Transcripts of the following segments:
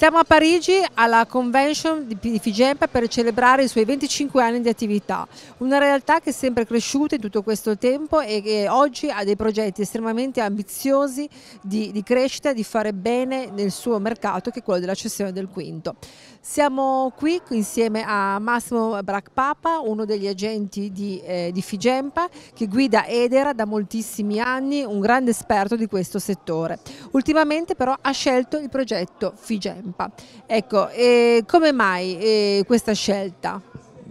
Siamo a Parigi alla convention di Figempa per celebrare i suoi 25 anni di attività, una realtà che è sempre cresciuta in tutto questo tempo e che oggi ha dei progetti estremamente ambiziosi di, di crescita, di fare bene nel suo mercato che è quello della cessione del quinto. Siamo qui insieme a Massimo Bracpapa, uno degli agenti di, eh, di Figempa che guida Edera da moltissimi anni, un grande esperto di questo settore. Ultimamente però ha scelto il progetto Figempa stampa. Ecco, come mai questa scelta?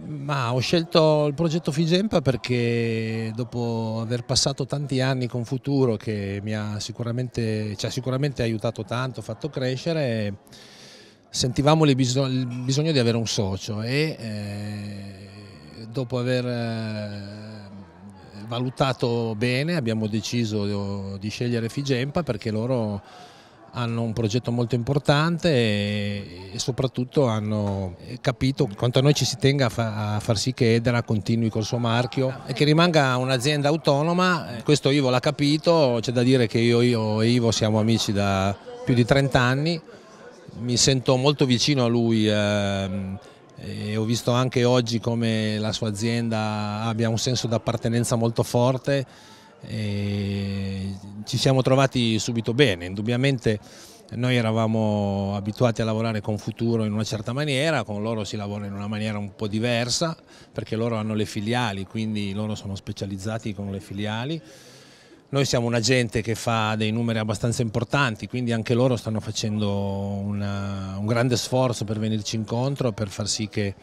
Ma ho scelto il progetto Figempa perché dopo aver passato tanti anni con Futuro che mi ha sicuramente, ci ha sicuramente aiutato tanto, fatto crescere, sentivamo il bisogno di avere un socio e eh, dopo aver eh, valutato bene abbiamo deciso di scegliere Figempa perché loro hanno un progetto molto importante e, soprattutto hanno capito quanto a noi ci si tenga a, far sì che Edera continui col suo marchio e che rimanga un'azienda autonoma. Eh, questo Ivo l'ha capito, c'è da dire che io, io e Ivo siamo amici da più di 30 anni, mi sento molto vicino a lui. Ehm, e ho visto anche oggi come la sua azienda abbia un senso d'appartenenza molto forte e ci siamo trovati subito bene, indubbiamente noi eravamo abituati a lavorare con Futuro in una certa maniera, con loro si lavora in una maniera un po' diversa perché loro hanno le filiali, quindi loro sono specializzati con le filiali. Noi siamo un agente che fa dei numeri abbastanza importanti, quindi anche loro stanno facendo una, un grande sforzo per venirci incontro, per far sì che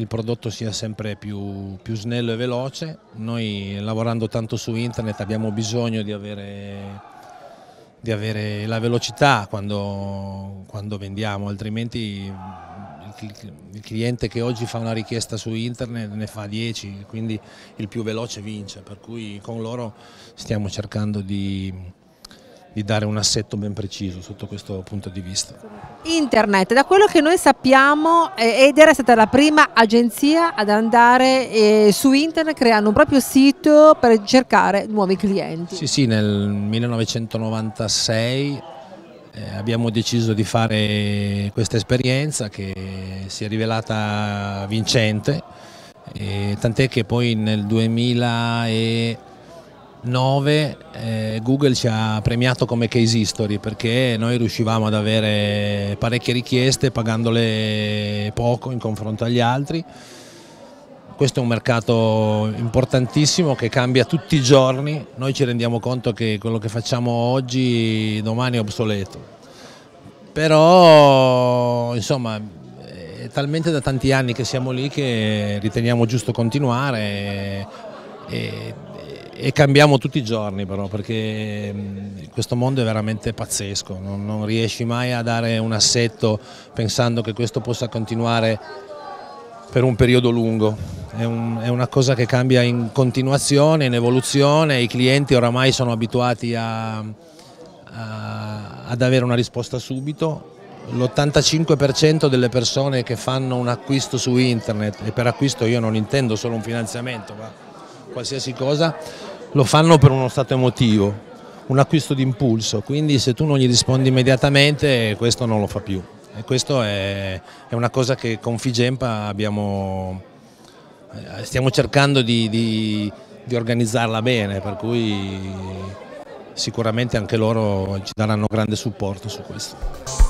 il prodotto sia sempre più, più snello e veloce. Noi lavorando tanto su internet abbiamo bisogno di avere di avere la velocità quando, quando vendiamo, altrimenti il, il, cliente che oggi fa una richiesta su internet ne fa 10, quindi il più veloce vince, per cui con loro stiamo cercando di di dare un assetto ben preciso sotto questo punto di vista. Internet, da quello che noi sappiamo eh, Eder è stata la prima agenzia ad andare eh, su internet creando un proprio sito per cercare nuovi clienti. Sì, sì, nel 1996 eh, abbiamo deciso di fare questa esperienza che si è rivelata vincente, tant'è che poi nel 2000 e 2009 eh, Google ci ha premiato come case history perché noi riuscivamo ad avere parecchie richieste pagandole poco in confronto agli altri. Questo è un mercato importantissimo che cambia tutti i giorni, noi ci rendiamo conto che quello che facciamo oggi domani è obsoleto. Però insomma è talmente da tanti anni che siamo lì che riteniamo giusto continuare e, e e cambiamo tutti i giorni però perché mm, questo mondo è veramente pazzesco, non, non, riesci mai a dare un assetto pensando che questo possa continuare per un periodo lungo, è, un, è una cosa che cambia in continuazione, in evoluzione, i clienti oramai sono abituati a, a, ad avere una risposta subito, l'85% delle persone che fanno un acquisto su internet, e per acquisto io non intendo solo un finanziamento, ma qualsiasi cosa lo fanno per uno stato emotivo, un acquisto di impulso, quindi se tu non gli rispondi immediatamente questo non lo fa più. E questo è, è una cosa che con Figempa abbiamo, eh, stiamo cercando di, di, di organizzarla bene, per cui sicuramente anche loro ci daranno grande supporto su questo.